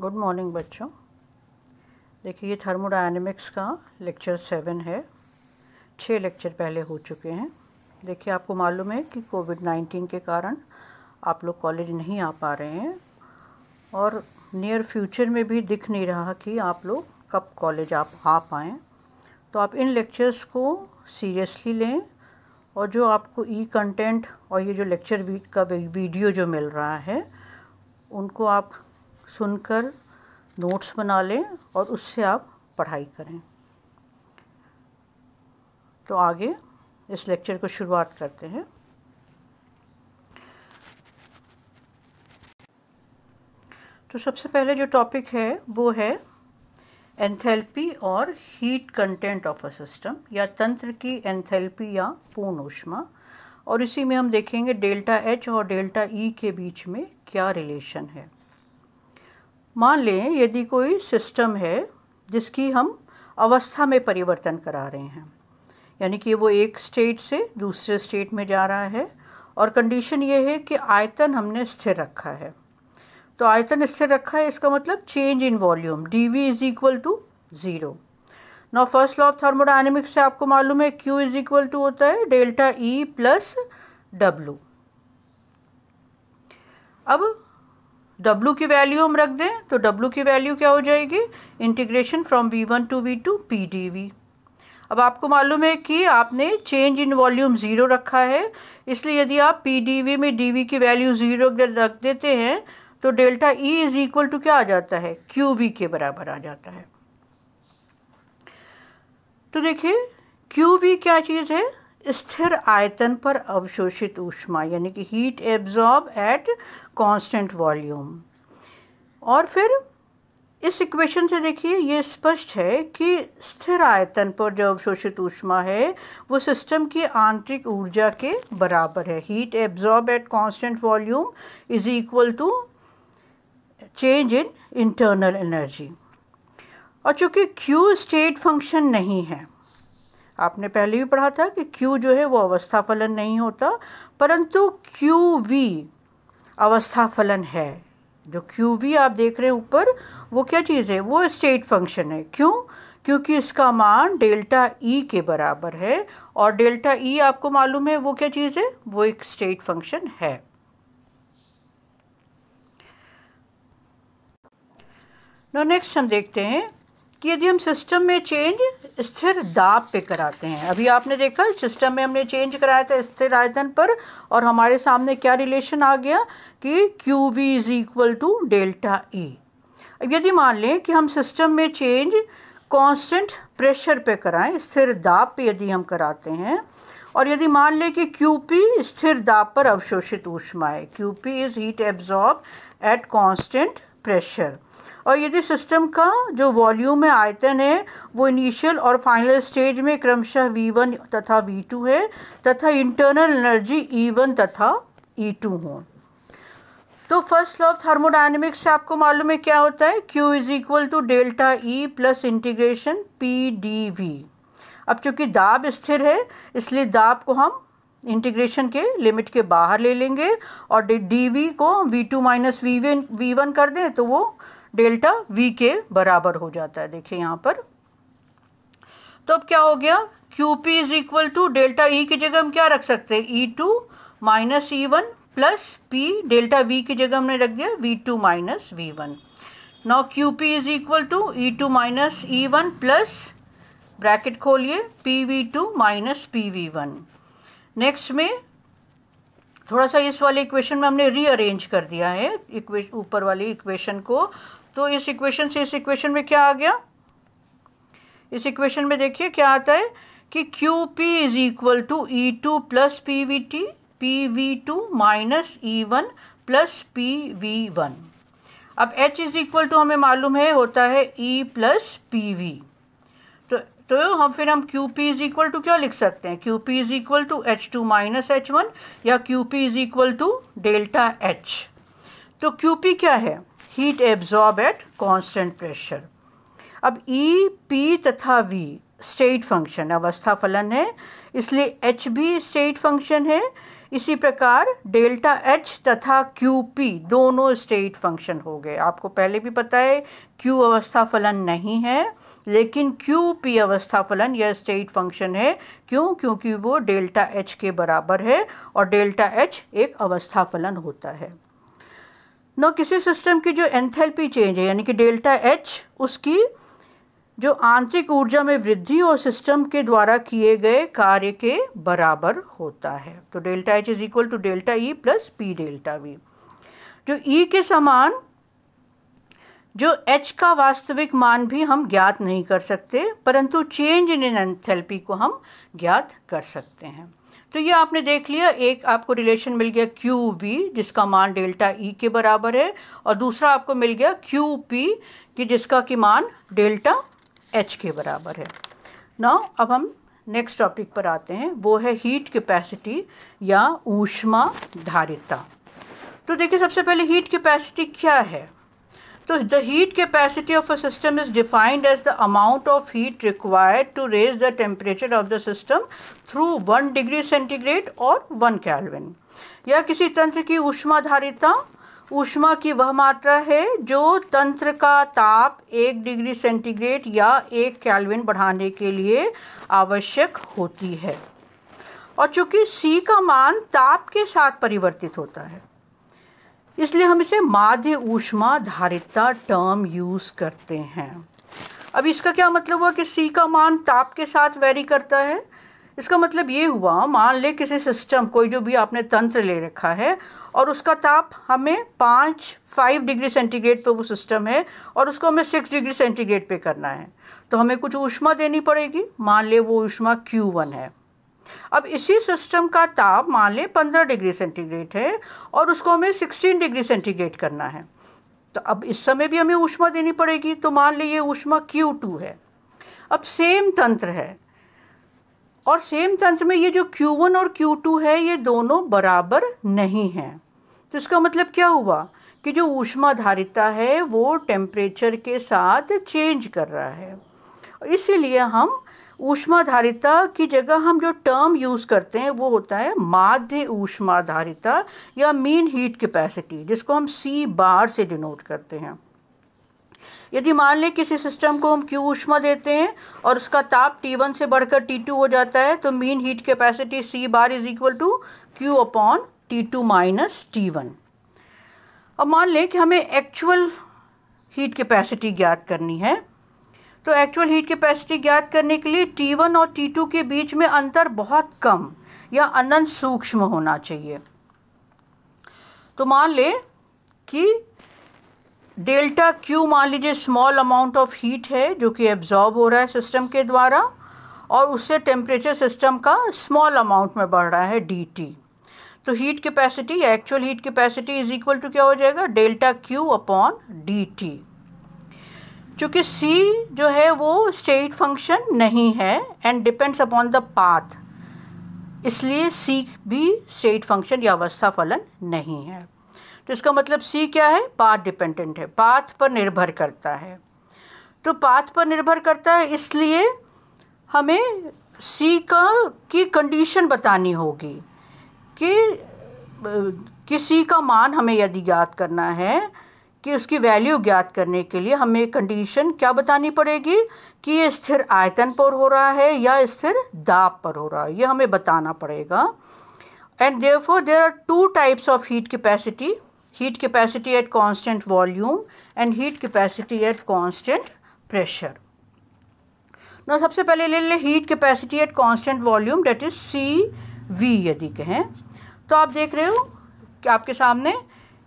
good morning बच्चों देखिए ये थर्मोडायनेमिक्स का लेक्चर सेवन है छः लेक्चर पहले हो चुके हैं देखिए आपको मालूम है कि कोविड नाइन्टीन के कारण आप लोग कॉलेज नहीं आ पा रहे हैं और नियर फ्यूचर में भी दिख नहीं रहा कि आप लोग कब कॉलेज आप आ पाएँ तो आप इन लेक्चर्स को सीरियसली लें और जो आपको ई कंटेंट और ये जो लेक्चर का वीडियो जो मिल रहा है उनको आप सुनकर नोट्स बना लें और उससे आप पढ़ाई करें तो आगे इस लेक्चर को शुरुआत करते हैं तो सबसे पहले जो टॉपिक है वो है एंथैल्पी और heat content of a system या तंत्र की एंथैल्पी या पूर्ण ऊष्मा और इसी में हम देखेंगे डेल्टा एच और डेल्टा ई e के बीच में क्या रिलेशन है मान लें यदि कोई सिस्टम है जिसकी हम अवस्था में परिवर्तन करा रहे हैं यानी कि वो एक स्टेट से दूसरे स्टेट में जा रहा है और कंडीशन ये है कि आयतन हमने स्थिर रखा है तो आयतन स्थिर रखा है इसका मतलब change in volume D V is equal to zero now first law of thermodynamics से आपको मालूम है क्यू इज़ इक्वल टू होता है डेल्टा ई प्लस डब्लू अब W की वैल्यू हम रख दें तो डब्लू की वैल्यू क्या हो जाएगी integration from V1 one to V two P अब आपको मालूम है कि आपने चेंज इन वॉल्यूम ज़ीरो रखा है इसलिए यदि आप पी में dV की वैल्यू ज़ीरो रख देते हैं तो delta E is equal to क्या आ जाता है QV के बराबर आ जाता है तो देखिए QV क्या चीज़ है स्थिर आयतन पर अवशोषित ऊष्मा यानी कि heat absorb at constant volume और फिर इस इक्वेशन से देखिए ये स्पष्ट है कि स्थिर आयतन पर जो अवशोषित ऊष्मा है वो सिस्टम की आंतरिक ऊर्जा के बराबर है heat absorb at constant volume is equal to change in internal energy और चूँकि क्यू स्टेट फंक्शन नहीं है आपने पहले भी पढ़ा था कि क्यू जो है वो अवस्था फलन नहीं होता परंतु क्यू वी अवस्था फलन है जो क्यू भी आप देख रहे हैं ऊपर वो क्या चीज़ है वो स्टेट फंक्शन है क्यों क्योंकि इसका मान डेल्टा ई e के बराबर है और डेल्टा ई e आपको मालूम है वो क्या चीज़ है वो एक स्टेट फंक्शन है नेक्स्ट हम देखते हैं कि यदि हम सिस्टम में चेंज स्थिर दाब पे कराते हैं अभी आपने देखा सिस्टम में हमने चेंज कराया था स्थिर आयतन पर और हमारे सामने क्या रिलेशन आ गया कि Q V is equal to delta E अब यदि मान लें कि हम सिस्टम में चेंज कांस्टेंट प्रेशर पे कराएं स्थिर दाब पे यदि हम कराते हैं और यदि मान लें कि क्यू पी स्थिर दाब पर अवशोषित ऊष्मा है Q P is heat absorb at constant pressure और यदि सिस्टम का जो वॉल्यूम है आयतन है वो इनिशियल और फाइनल स्टेज में क्रमशः V1 तथा V2 है तथा इंटरनल एनर्जी E1 तथा E2 हो तो फर्स्ट लॉ ऑफ थर्मोडाइनमिक्स से आपको मालूम है क्या होता है Q is equal to delta E plus integration P D V अब चूंकि दाब स्थिर है इसलिए दाब को हम इंटीग्रेशन के लिमिट के बाहर ले लेंगे और डी वी को V two minus V one V one कर दें तो वो डेल्टा वी के बराबर हो जाता है देखिए यहाँ पर तो अब क्या हो गया Q P is equal to delta E e की जगह हम क्या रख सकते हैं E two minus E one plus P delta V की जगह हमने रख दिया V two minus V one now Q P is equal to E two minus E one plus bracket खोलिए P V two minus P V one next में थोड़ा सा इस वाले इक्वेशन में हमने रीअरेंज कर दिया है इक्वेशन ऊपर वाली इक्वेशन को तो इस इक्वेशन से इस इक्वेशन में क्या आ गया इस इक्वेशन में देखिए क्या आता है कि Q P is equal to E two plus P V T P V two minus E one plus P V one अब h इज इक्वल टू हमें मालूम है होता है e प्लस पी वी तो हम फिर हम Q P is equal to क्या लिख सकते हैं Q P is equal to H two minus H one या Q P is equal to delta H तो क्यू पी क्या है heat absorb at constant pressure अब ई e, पी तथा वी स्टेट फंक्शन अवस्था फलन है इसलिए एच भी स्टेट फंक्शन है इसी प्रकार डेल्टा एच तथा क्यू पी दोनों स्टेट फंक्शन हो गए आपको पहले भी पता है क्यू अवस्था फलन नहीं है लेकिन क्यू पी अवस्था फलन यह स्टेट फंक्शन है क्यों क्योंकि वो डेल्टा एच के बराबर है और डेल्टा एच एक अवस्था फलन होता है न किसी सिस्टम की जो एंथैल्पी चेंज है यानी कि डेल्टा एच उसकी जो आंतरिक ऊर्जा में वृद्धि और सिस्टम के द्वारा किए गए कार्य के बराबर होता है तो delta H is equal to delta E plus P delta V जो ई e के समान जो एच का वास्तविक मान भी हम ज्ञात नहीं कर सकते परंतु चेंज इन इन एंथैल्पी को हम ज्ञात कर सकते हैं तो ये आपने देख लिया एक आपको रिलेशन मिल गया क्यू वी जिसका मान डेल्टा ई e के बराबर है और दूसरा आपको मिल गया क्यू पी कि जिसका कि मान डेल्टा एच के बराबर है ना अब हम नेक्स्ट टॉपिक पर आते हैं वो है हीट कैपेसिटी या ऊष्मा धारिता तो देखिए सबसे पहले हीट कैपेसिटी क्या है तो the heat capacity of a system is defined as the amount of heat required to raise the temperature of the system through one degree centigrade और वन कैलविन या किसी तंत्र की ऊष्माधारिता ऊष्मा की वह मात्रा है जो तंत्र का ताप एक डिग्री सेंटीग्रेड या एक कैलविन बढ़ाने के लिए आवश्यक होती है और चूँकि सी का मान ताप के साथ परिवर्तित होता है इसलिए हम इसे माध्य ऊष्मा धारिता टर्म यूज़ करते हैं अब इसका क्या मतलब हुआ कि सी का मान ताप के साथ वेरी करता है इसका मतलब ये हुआ मान ले किसी सिस्टम कोई जो भी आपने तंत्र ले रखा है और उसका ताप हमें पाँच फाइव डिग्री सेंटीग्रेड पर वो सिस्टम है और उसको हमें सिक्स डिग्री सेंटीग्रेड पे करना है तो हमें कुछ ऊष्मा देनी पड़ेगी मान ले वो ऊष्मा क्यू वन है अब इसी सिस्टम का ताप मान लें पंद्रह डिग्री सेंटीग्रेड है और उसको हमें सिक्सटीन डिग्री सेंटीग्रेड करना है तो अब इस समय भी हमें ऊष्मा देनी पड़ेगी तो मान लीजिए ऊष्मा क्यू टू है अब सेम तंत्र है और सेम तंत्र में ये जो Q1 और Q2 है ये दोनों बराबर नहीं हैं तो इसका मतलब क्या हुआ कि जो ऊष्माधारिता है वो टेम्परेचर के साथ चेंज कर रहा है इसीलिए हम ऊष्माधारिता की जगह हम जो टर्म यूज़ करते हैं वो होता है माध्य ऊष्माधारिता या मीन हीट कैपेसिटी जिसको हम सी बार से डिनोट करते हैं यदि मान लें किसी सिस्टम को हम क्यू ऊष्मा देते हैं और उसका ताप T1 से बढ़कर T2 हो जाता है तो mean heat capacity C bar is equal to Q upon T two minus T one अब मान लें कि हमें एक्चुअल हीट कैपेसिटी ज्ञात करनी है तो एक्चुअल हीट कैपेसिटी ज्ञात करने के लिए T1 और T2 के बीच में अंतर बहुत कम या अनंत सूक्ष्म होना चाहिए तो मान लें कि डेल्टा क्यू मान लीजिए स्मॉल अमाउंट ऑफ हीट है जो कि एब्जॉर्ब हो रहा है सिस्टम के द्वारा और उससे टेम्परेचर सिस्टम का स्मॉल अमाउंट में बढ़ रहा है डी टी तो heat capacity actual heat capacity is equal to क्या हो जाएगा delta Q upon D T चूँकि सी जो है वो स्टेट फंक्शन नहीं है and depends upon the path इसलिए सी भी स्टेट फंक्शन या अवस्था फलन नहीं है तो इसका मतलब सी क्या है पाथ डिपेंडेंट है पाथ पर निर्भर करता है तो पाथ पर निर्भर करता है इसलिए हमें सी का की कंडीशन बतानी होगी कि किसी का मान हमें यदि ज्ञात करना है कि उसकी वैल्यू ज्ञात करने के लिए हमें कंडीशन क्या बतानी पड़ेगी कि ये स्थिर आयतन पर हो रहा है या स्थिर दाब पर हो रहा है ये हमें बताना पड़ेगा and therefore there are two types of heat capacity heat capacity at constant volume and heat capacity at constant pressure ना सबसे पहले ले लें heat capacity at constant volume that is C V यदि कहें तो आप देख रहे हो कि आपके सामने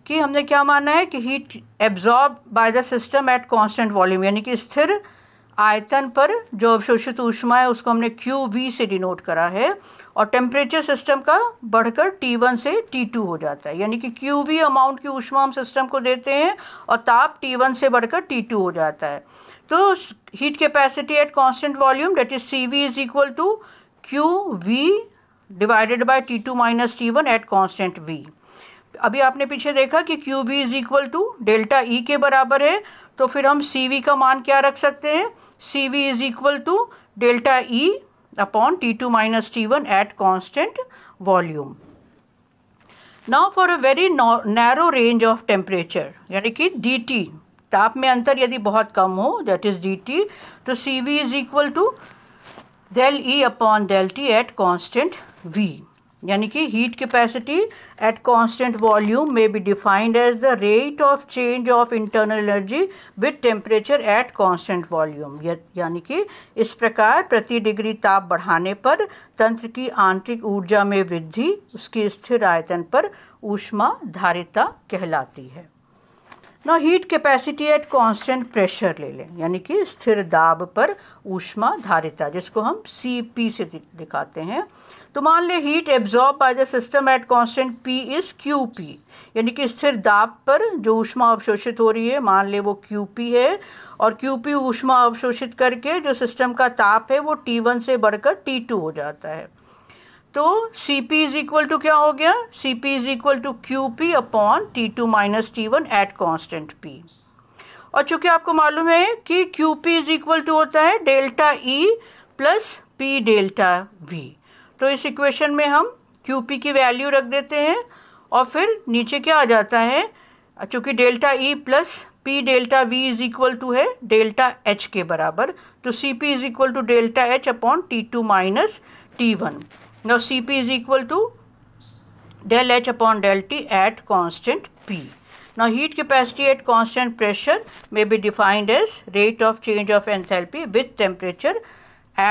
कि हमने क्या माना है कि heat absorb by the system at constant volume यानी कि स्थिर आयतन पर जो अवशोषित ऊष्मा है उसको हमने क्यू वी से डिनोट करा है और टेम्परेचर सिस्टम का बढ़कर टी वन से टी टू हो जाता है यानी कि क्यू वी अमाउंट की ऊष्मा हम सिस्टम को देते हैं और ताप टी वन से बढ़कर टी टू हो जाता है तो heat capacity at constant volume that is C V is equal to Q V divided by T two minus T one at constant V अभी आपने पीछे देखा कि Q V is equal to delta E के बराबर है तो फिर हम सी वी का मान क्या रख सकते हैं C V is equal to delta E upon T two minus T one at constant volume now for a very narrow range of temperature यानी कि डी टी ताप में अंतर यदि बहुत कम हो दैट इज़ डी टी तो C V is equal to del E upon del T at constant V यानी कि heat capacity at constant volume में be defined as the rate of change of internal energy with temperature at constant volume यानी कि इस प्रकार प्रति degree ताप बढ़ाने पर तंत्र की आंतरिक ऊर्जा में वृद्धि उसकी स्थिर आयतन पर ऊष्मा धारिता कहलाती है ना heat capacity at constant pressure ले लें यानी कि स्थिर दाब पर ऊष्मा धारिता जिसको हम सी पी से दिखाते हैं तो मान ले heat absorb by the system at constant P is Q P यानी कि स्थिर दाब पर जो ऊष्मा अवशोषित हो रही है मान ले वो क्यू पी है और क्यू पी ऊष्मा अवशोषित करके जो सिस्टम का ताप है वो टी वन से बढ़कर टी टू हो जाता है तो C P is equal to क्या हो गया C P is equal to Q P upon T two minus T one at constant P और चूंकि आपको मालूम है कि Q P is equal to होता है delta E plus P delta V तो इस इक्वेशन में हम क्यू पी की वैल्यू रख देते हैं और फिर नीचे क्या आ जाता है चूँकि delta E plus P delta V is equal to है डेल्टा एच के बराबर तो C P is equal to delta H upon T two minus T one now C P is equal to del H upon del T at constant P ना heat capacity at constant pressure may be defined as rate of change of enthalpy with temperature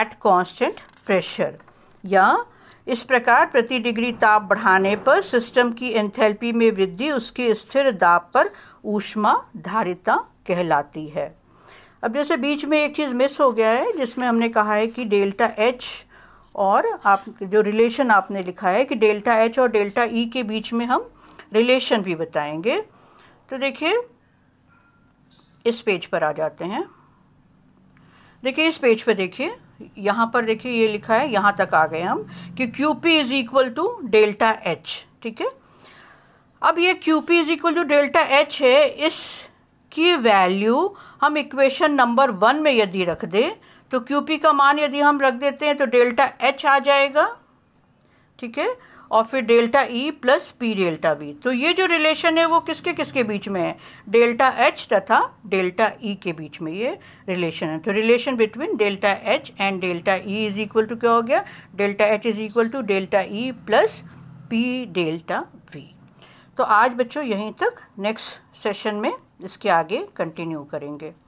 at constant pressure या इस प्रकार प्रति degree ताप बढ़ाने पर system की enthalpy में वृद्धि उसकी स्थिर दाब पर ऊष्मा धारिता कहलाती है अब जैसे बीच में एक चीज़ मिस हो गया है जिसमें हमने कहा है कि डेल्टा एच और आप जो रिलेशन आपने लिखा है कि डेल्टा एच और डेल्टा ई e के बीच में हम रिलेशन भी बताएंगे तो देखिए इस पेज पर आ जाते हैं देखिए इस पेज पर देखिए यहाँ पर देखिए ये लिखा है यहाँ तक आ गए हम कि Q P is equal to delta H ठीक है अब ये Q P is equal to delta H है इस की वैल्यू हम इक्वेशन नंबर वन में यदि रख दें तो क्यू पी का मान यदि हम रख देते हैं तो डेल्टा एच आ जाएगा ठीक है और फिर delta E plus P delta V तो ये जो रिलेशन है वो किसके किसके बीच में है डेल्टा एच तथा डेल्टा ई e के बीच में ये रिलेशन है तो relation between delta H and delta E is equal to क्या हो गया delta H is equal to delta E plus P delta V तो आज बच्चों यहीं तक नेक्स्ट सेशन में इसके आगे कंटिन्यू करेंगे